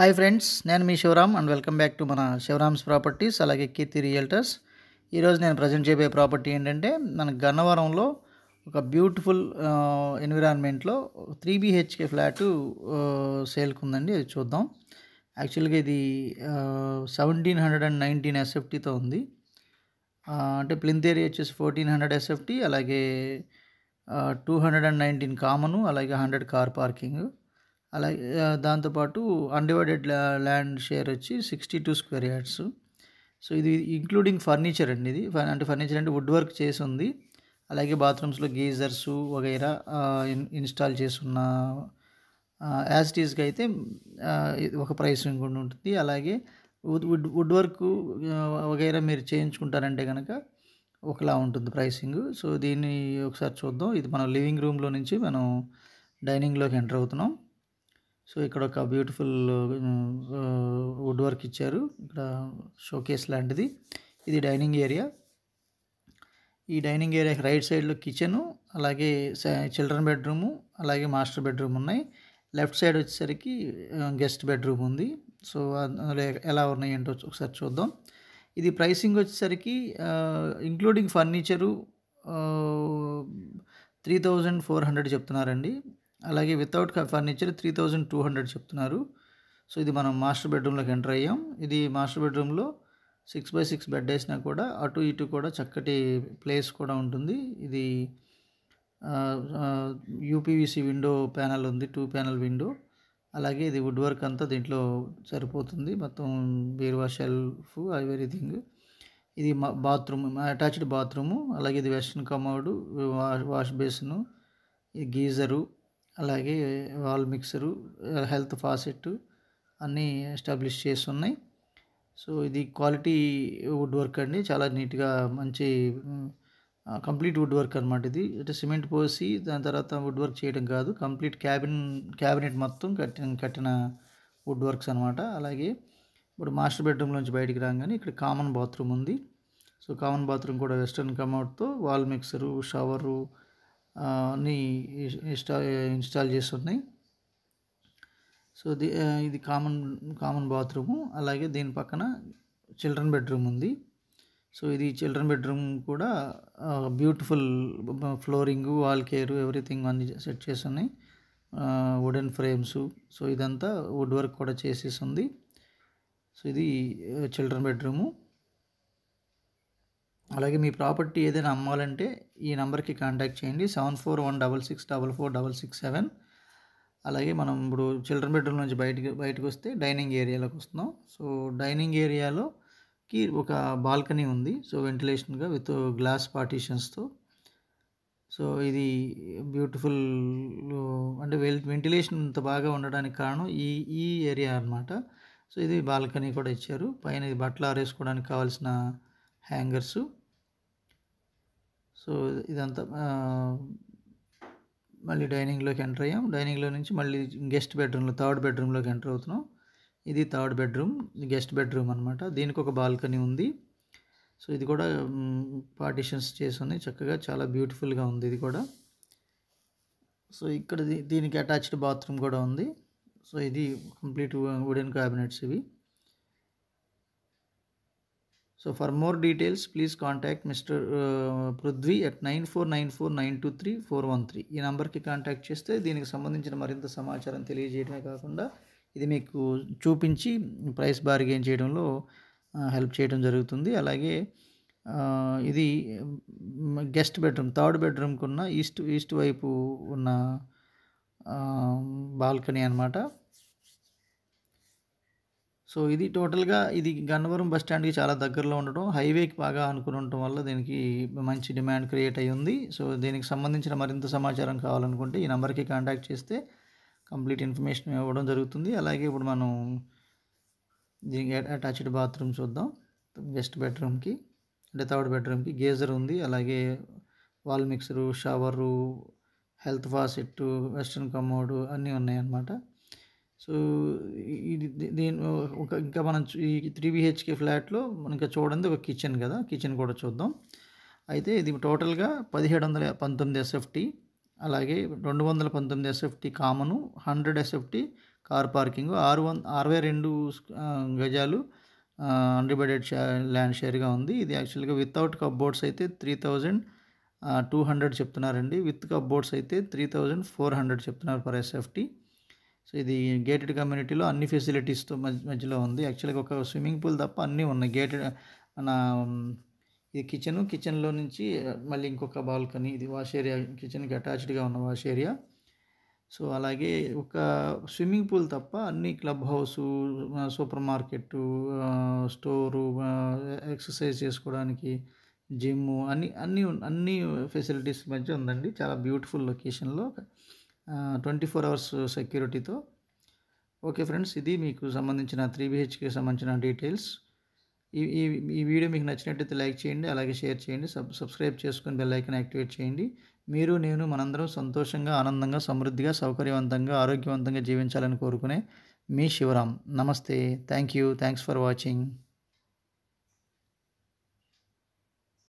hi friends నేను మీ Shivaram and welcome back to మన శివరామ్స్ ప్రాపర్టీస్ అలాగే కీర్తి రియల్టర్స్ ఈరోజు నేను ప్రజెంట్ చేయబోయే ప్రాపర్టీ ఏంటంటే మన గన్నవరంలో ఒక బ్యూటిఫుల్ ఎన్విరాన్మెంట్లో త్రీ బీహెచ్కే ఫ్లాటు సేల్కి ఉందండి అది చూద్దాం యాక్చువల్గా ఇది సెవెంటీన్ హండ్రెడ్ అండ్ నైన్టీన్ ఎస్ఎఫ్టీతో ఉంది అంటే ప్లింత్ ఏరియా వచ్చేసి ఫోర్టీన్ హండ్రెడ్ ఎస్ఎఫ్టీ అలాగే two hundred and nineteen common అలాగే హండ్రెడ్ కార్ పార్కింగ్ అలాగే దాంతోపాటు అన్డివైడెడ్ ల్యాండ్ షేర్ వచ్చి sixty two square yards so ఇది ఇంక్లూడింగ్ ఫర్నిచర్ అండి ఇది అంటే ఫర్నిచర్ అంటే వుడ్ వర్క్ చేసి ఉంది అలాగే బాత్రూమ్స్లో గీజర్స్ వగైరా ఇన్స్టాల్ చేస్తున్న యాజిటీస్కి అయితే ఒక ప్రైస్ ఇంకొండి ఉంటుంది అలాగే వుడ్ వుడ్ వర్క్ వగైరా మీరు చేయించుకుంటారంటే కనుక ఒకలా ఉంటుంది ప్రైసింగ్ సో దీన్ని ఒకసారి చూద్దాం ఇది మనం లివింగ్ రూమ్లో నుంచి మనం డైనింగ్లోకి ఎంటర్ అవుతున్నాం సో ఇక్కడ ఒక బ్యూటిఫుల్ వుడ్ వర్క్ ఇచ్చారు ఇక్కడ షోకేస్ లాంటిది ఇది డైనింగ్ ఏరియా ఈ డైనింగ్ ఏరియాకి రైట్ సైడ్లో కిచెను అలాగే చిల్డ్రన్ బెడ్రూము అలాగే మాస్టర్ బెడ్రూమ్ ఉన్నాయి లెఫ్ట్ సైడ్ వచ్చేసరికి గెస్ట్ బెడ్రూమ్ ఉంది సో అందులో ఎలా ఉన్నాయి ఏంటో ఒకసారి చూద్దాం ఇది ప్రైసింగ్ వచ్చేసరికి including furniture three thousand four hundred చెప్తున్నారండి అలాగే without furniture three thousand two hundred చెప్తున్నారు సో ఇది మనం మాస్టర్ బెడ్రూమ్లోకి ఎంటర్ అయ్యాం ఇది మాస్టర్ బెడ్రూమ్లో సిక్స్ బై సిక్స్ బెడ్ వేసినా కూడా అటు ఇటు కూడా చక్కటి ప్లేస్ కూడా ఉంటుంది ఇది యూపీవీసీ విండో ప్యానల్ ఉంది టూ ప్యానల్ విండో అలాగే ఇది వుడ్ వర్క్ అంతా దీంట్లో సరిపోతుంది మొత్తం బీరువా షెల్ఫ్ ఎవరీథింగ్ ఇది మా బాత్రూమ్ అటాచ్డ్ బాత్రూము అలాగే ఇది western commode wash basin geyser అలాగే వాల్ మిక్సరు హెల్త్ ఫాసెట్ అన్నీ ఎస్టాబ్లిష్ చేసి ఉన్నాయి సో ఇది క్వాలిటీ వుడ్ వర్క్ అండి చాలా నీట్గా మంచి కంప్లీట్ వుడ్ వర్క్ అనమాట ఇది అంటే సిమెంట్ పోసి దాని తర్వాత వుడ్ వర్క్ చేయడం కాదు కంప్లీట్ క్యాబిన్ క్యాబినెట్ మొత్తం కట్టిన కట్టిన వుడ్ వర్క్స్ అనమాట అలాగే ఇప్పుడు మాస్టర్ బెడ్రూమ్లోంచి బయటికి రాగానే ఇక్కడ కామన్ బాత్రూమ్ ఉంది సో కామన్ బాత్రూమ్ కూడా వెస్ట్రన్ కమౌట్తో వాల్ మిక్సరు షవరు అన్నీ ఇన్స్టా ఇన్స్టాల్ చేసి ఉన్నాయి సో ఇది కామన్ కామన్ బాత్రూము అలాగే దీని పక్కన చిల్డ్రన్ బెడ్రూమ్ ఉంది సో ఇది చిల్డ్రన్ బెడ్రూమ్ కూడా beautiful flooring wall care everything అన్ని సెట్ చేసి ఉన్నాయి వుడెన్ ఫ్రేమ్స్ సో ఇదంతా వుడ్ వర్క్ కూడా చేసేసి ఉంది సో ఇది చిల్డ్రన్ బెడ్రూము అలాగే మీ ప్రాపర్టీ ఏదైనా అమ్మాలంటే ఈ నెంబర్కి కాంటాక్ట్ చేయండి seven four one double six double four double six seven అలాగే మనం ఇప్పుడు చిల్డ్రన్ బెడ్రూమ్ నుంచి బయటకి బయటకు వస్తే డైనింగ్ ఏరియాలోకి వస్తున్నాం సో డైనింగ్ ఏరియాలోకి ఒక బాల్కనీ ఉంది సో వెంటిలేషన్గా విత్ గ్లాస్ పార్టీషన్స్తో సో ఇది బ్యూటిఫుల్ అంటే వెంటిలేషన్ ఇంత బాగా ఉండడానికి కారణం ఈ ఈ ఏరియా అనమాట సో ఇది బాల్కనీ కూడా ఇచ్చారు పైన బట్టలు ఆరేసుకోవడానికి కావాల్సిన హ్యాంగర్సు సో ఇదంతా మళ్ళీ డైనింగ్లోకి ఎంటర్ అయ్యాం డైనింగ్లో నుంచి మళ్ళీ గెస్ట్ బెడ్రూమ్లో థర్డ్ బెడ్రూమ్లోకి ఎంటర్ అవుతున్నాం ఇది థర్డ్ బెడ్రూమ్ గెస్ట్ బెడ్రూమ్ అనమాట దీనికి ఒక బాల్కనీ ఉంది సో ఇది కూడా పార్టిషన్స్ ఉంది చక్కగా చాలా బ్యూటిఫుల్గా ఉంది ఇది కూడా సో ఇక్కడ దీనికి అటాచ్డ్ బాత్రూమ్ కూడా ఉంది సో ఇది కంప్లీట్ వుడెన్ క్యాబినెట్స్ ఇవి so for more details please contact mister Prithvi at nine four nine four nine two three four one three ఈ నెంబర్కి కాంటాక్ట్ చేస్తే దీనికి సంబంధించిన మరింత సమాచారం తెలియజేయడమే కాకుండా ఇది మీకు చూపించి ప్రైస్ బార్గెయిన్ చేయడంలో హెల్ప్ చేయడం జరుగుతుంది అలాగే ఇది గెస్ట్ బెడ్రూమ్ థర్డ్ బెడ్రూమ్కున్న ఈస్ట్ ఈస్ట్ వైపు ఉన్న బాల్కనీ అనమాట సో ఇది టోటల్గా ఇది గన్నవరం బస్ స్టాండ్కి చాలా దగ్గరలో ఉండటం హైవేకి బాగా అనుకుని ఉండటం వల్ల దీనికి మంచి డిమాండ్ క్రియేట్ అయ్యి ఉంది సో దీనికి సంబంధించిన మరింత సమాచారం కావాలనుకుంటే ఈ నెంబర్కి కాంటాక్ట్ చేస్తే కంప్లీట్ ఇన్ఫర్మేషన్ ఇవ్వడం జరుగుతుంది అలాగే ఇప్పుడు మనం దీనికి అటాచ్డ్ బాత్రూమ్ చూద్దాం గెస్ట్ బెడ్రూమ్కి అంటే థర్డ్ బెడ్రూమ్కి గేజర్ ఉంది అలాగే wall mixer shower health faucet western commode అన్నీ ఉన్నాయన్నమాట సో ఇది దీని ఒక ఇంకా మనం ఈ త్రీ బిహెచ్కే ఫ్లాట్లో ఇంకా చూడండి ఒక కిచెన్ కదా కిచెన్ కూడా చూద్దాం అయితే ఇది టోటల్గా పదిహేడు వందల పంతొమ్మిది ఎస్ఎఫ్టీ అలాగే రెండు వందల పంతొమ్మిది SFT common hundred SFT car parking ఆరు వంద అరవై రెండు గజాలు అన్డివైడెడ్ ల్యాండ్ షేర్గా ఉంది ఇది యాక్చువల్గా వితౌట్ కబ్బోర్డ్స్ అయితే త్రీ థౌజండ్ టూ హండ్రెడ్ చెప్తున్నారండి విత్ కబ్బోర్డ్స్ అయితే త్రీ థౌజండ్ ఫోర్ హండ్రెడ్ చెప్తున్నారు పర్ ఎస్ఎఫ్టీ సో ఇది గేటెడ్ కమ్యూనిటీలో అన్ని ఫెసిలిటీస్తో మధ్యలో ఉంది యాక్చువల్గా ఒక స్విమ్మింగ్ పూల్ తప్ప అన్నీ ఉన్నాయి గేటెడ్ మన ఇది కిచెన్ కిచెన్లో నుంచి మళ్ళీ ఇంకొక బాల్కనీ ఇది వాష్ ఏరియా కిచెన్కి అటాచ్డ్గా ఉన్న వాష్ ఏరియా సో అలాగే ఒక స్విమ్మింగ్ పూల్ తప్ప అన్ని clubhouse supermarket store exercise చేసుకోవడానికి జిమ్ అన్ని అన్ని అన్ని ఫెసిలిటీస్ మధ్య ఉందండి చాలా బ్యూటిఫుల్ లొకేషన్లో ట్వంటీ ఫోర్ అవర్స్ సెక్యూరిటీతో ఓకే ఫ్రెండ్స్ ఇది మీకు సంబంధించిన త్రీ బిహెచ్కే సంబంధించిన డీటెయిల్స్ ఈ ఈ వీడియో మీకు నచ్చినట్టయితే లైక్ చేయండి అలాగే షేర్ చేయండి సబ్ సబ్స్క్రైబ్ చేసుకుని బెల్ ఐకన్ యాక్టివేట్ చేయండి మీరు నేను మనందరం సంతోషంగా ఆనందంగా సమృద్ధిగా సౌకర్యవంతంగా ఆరోగ్యవంతంగా జీవించాలని కోరుకునే మీ శివరామ్ నమస్తే thank you thanks for watching